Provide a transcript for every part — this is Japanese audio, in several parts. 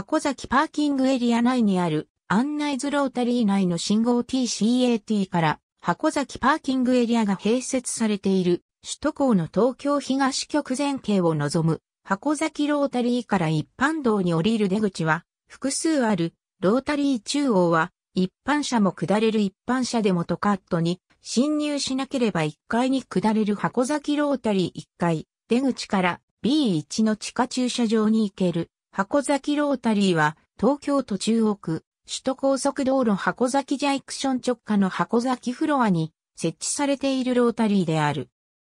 箱崎パーキングエリア内にある案内図ロータリー内の信号 TCAT から箱崎パーキングエリアが併設されている首都高の東京東極前景を望む箱崎ロータリーから一般道に降りる出口は複数あるロータリー中央は一般車も下れる一般車でもトカットに侵入しなければ1階に下れる箱崎ロータリー1階出口から B1 の地下駐車場に行ける箱崎ロータリーは、東京都中央区、首都高速道路箱崎ジャイクション直下の箱崎フロアに設置されているロータリーである。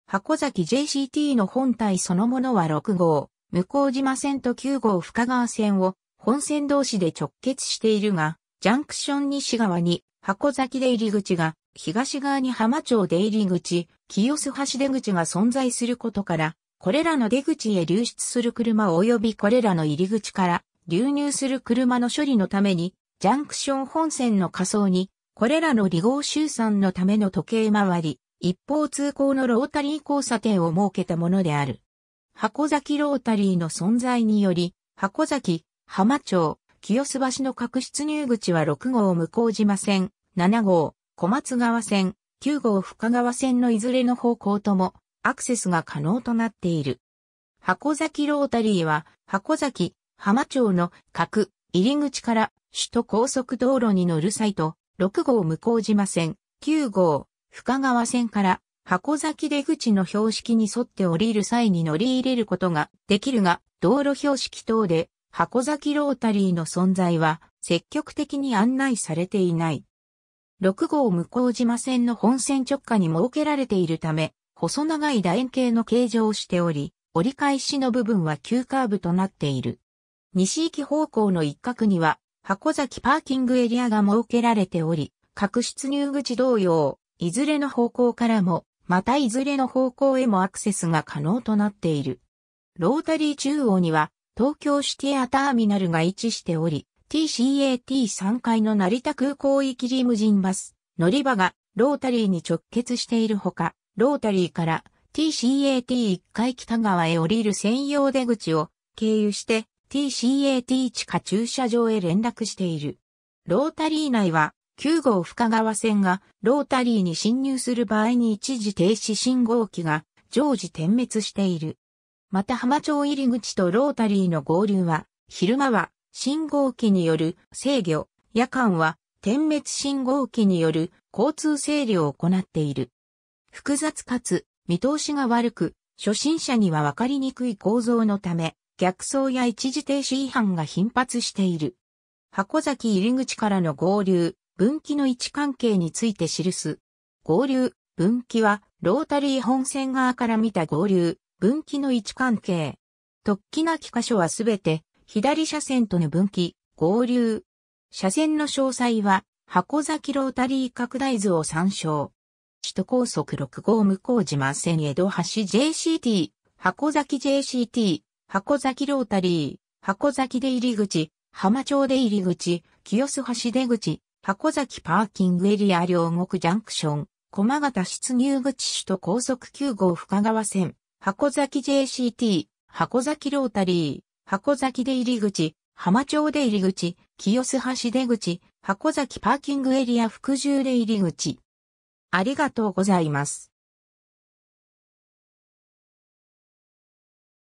箱崎 JCT の本体そのものは6号、向島線と9号深川線を本線同士で直結しているが、ジャンクション西側に箱崎出入り口が、東側に浜町出入り口、清洲橋出口が存在することから、これらの出口へ流出する車及びこれらの入り口から流入する車の処理のために、ジャンクション本線の仮想に、これらの離合集散のための時計回り、一方通行のロータリー交差点を設けたものである。箱崎ロータリーの存在により、箱崎、浜町、清洲橋の各出入口は6号向島線、7号、小松川線、9号深川線のいずれの方向とも、アクセスが可能となっている。箱崎ロータリーは、箱崎、浜町の各入り口から首都高速道路に乗る際と、6号向島線、9号、深川線から箱崎出口の標識に沿って降りる際に乗り入れることができるが、道路標識等で箱崎ロータリーの存在は積極的に案内されていない。6号向島線の本線直下に設けられているため、細長い楕円形の形状をしており、折り返しの部分は急カーブとなっている。西行き方向の一角には、箱崎パーキングエリアが設けられており、各出入口同様、いずれの方向からも、またいずれの方向へもアクセスが可能となっている。ロータリー中央には、東京シティアターミナルが位置しており、TCAT3 階の成田空港行きリムジンバス、乗り場がロータリーに直結しているほか、ロータリーから TCAT1 階北側へ降りる専用出口を経由して TCAT 地下駐車場へ連絡している。ロータリー内は9号深川線がロータリーに進入する場合に一時停止信号機が常時点滅している。また浜町入り口とロータリーの合流は昼間は信号機による制御、夜間は点滅信号機による交通整理を行っている。複雑かつ見通しが悪く、初心者には分かりにくい構造のため、逆走や一時停止違反が頻発している。箱崎入口からの合流、分岐の位置関係について記す。合流、分岐は、ロータリー本線側から見た合流、分岐の位置関係。突起なき箇所はすべて、左車線との分岐、合流。車線の詳細は、箱崎ロータリー拡大図を参照。首都高速6号向島線江戸橋 JCT、箱崎 JCT、箱崎ロータリー、箱崎出入り口、浜町出入り口、清洲橋出口、箱崎パーキングエリア両国ジャンクション、駒形出入口首都高速9号深川線、箱崎 JCT、箱崎ロータリー、箱崎出入り口、浜町出入り口、清洲橋出口、箱崎パーキングエリア服従出入口。ありがとうございます。